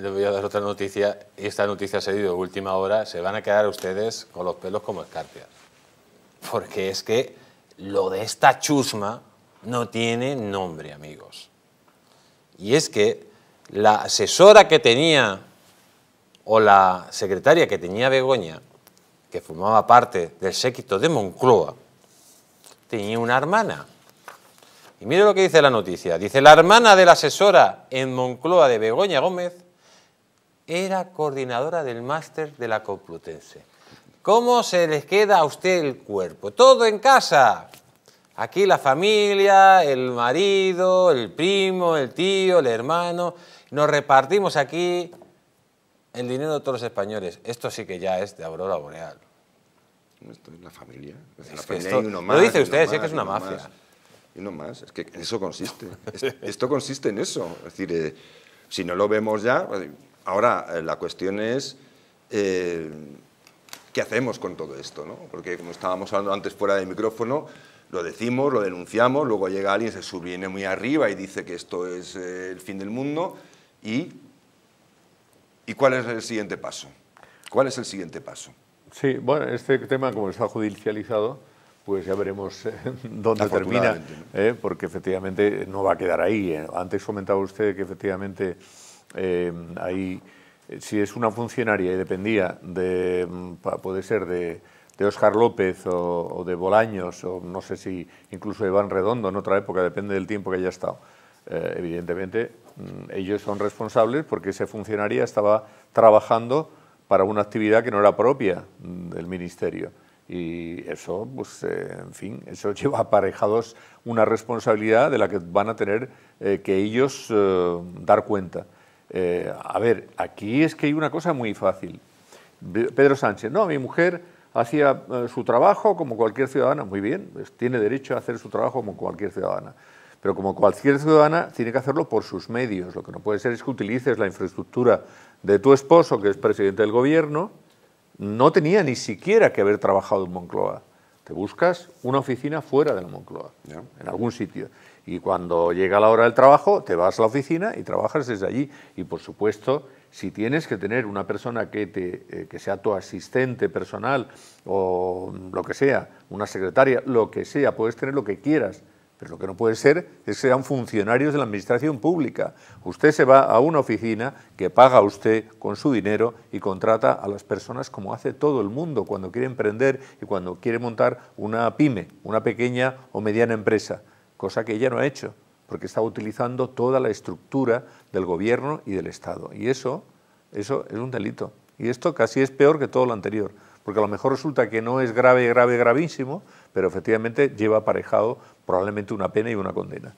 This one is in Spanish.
les voy a dar otra noticia, y esta noticia se ha ido de última hora, se van a quedar ustedes con los pelos como escarpias. Porque es que lo de esta chusma no tiene nombre, amigos. Y es que la asesora que tenía, o la secretaria que tenía Begoña, que formaba parte del séquito de Moncloa, tenía una hermana. Y mire lo que dice la noticia. Dice, la hermana de la asesora en Moncloa de Begoña Gómez era coordinadora del máster de la Complutense. ¿Cómo se les queda a usted el cuerpo? Todo en casa. Aquí la familia, el marido, el primo, el tío, el hermano. Nos repartimos aquí el dinero de todos los españoles. Esto sí que ya es de aurora boreal. Esto es la familia. Es más, lo dice usted, sí que es una mafia. y no más, es que eso consiste. esto consiste en eso. Es decir, eh, si no lo vemos ya, pues, Ahora, eh, la cuestión es eh, qué hacemos con todo esto, ¿no? Porque como estábamos hablando antes fuera del micrófono, lo decimos, lo denunciamos, luego llega alguien, se subviene muy arriba y dice que esto es eh, el fin del mundo y, y ¿cuál es el siguiente paso? ¿Cuál es el siguiente paso? Sí, bueno, este tema como se está judicializado, pues ya veremos dónde termina, porque efectivamente no va a quedar ahí. Antes comentaba usted que efectivamente eh, ahí, eh, si es una funcionaria y dependía de, mm, puede ser de, Óscar López o, de Bolaños, o no sé si incluso Iván Redondo en otra época, depende del tiempo que haya estado. Eh, evidentemente, mm, ellos son responsables porque ese funcionaria estaba trabajando para una actividad que no era propia mm, del ministerio. Y eso, pues, en fin, eso lleva aparejados una responsabilidad de la que van a tener que ellos dar cuenta. Eh, a ver, aquí es que hay una cosa muy fácil. Pedro Sánchez, no, mi mujer hacía eh, su trabajo como cualquier ciudadana, muy bien, pues, tiene derecho a hacer su trabajo como cualquier ciudadana, pero como cualquier ciudadana tiene que hacerlo por sus medios, lo que no puede ser es que utilices la infraestructura de tu esposo, que es presidente del gobierno, no tenía ni siquiera que haber trabajado en Moncloa te buscas una oficina fuera de la Moncloa, en algún sitio. Y cuando llega la hora del trabajo, te vas a la oficina y trabajas desde allí. Y por supuesto, si tienes que tener una persona que, te, eh, que sea tu asistente personal o lo que sea, una secretaria, lo que sea, puedes tener lo que quieras lo que no puede ser es que sean funcionarios de la administración pública. Usted se va a una oficina que paga usted con su dinero y contrata a las personas como hace todo el mundo cuando quiere emprender y cuando quiere montar una pyme, una pequeña o mediana empresa, cosa que ella no ha hecho, porque está utilizando toda la estructura del gobierno y del Estado. Y eso, eso es un delito. Y esto casi es peor que todo lo anterior, porque a lo mejor resulta que no es grave, grave, gravísimo, pero efectivamente lleva aparejado probablemente una pena y una condena.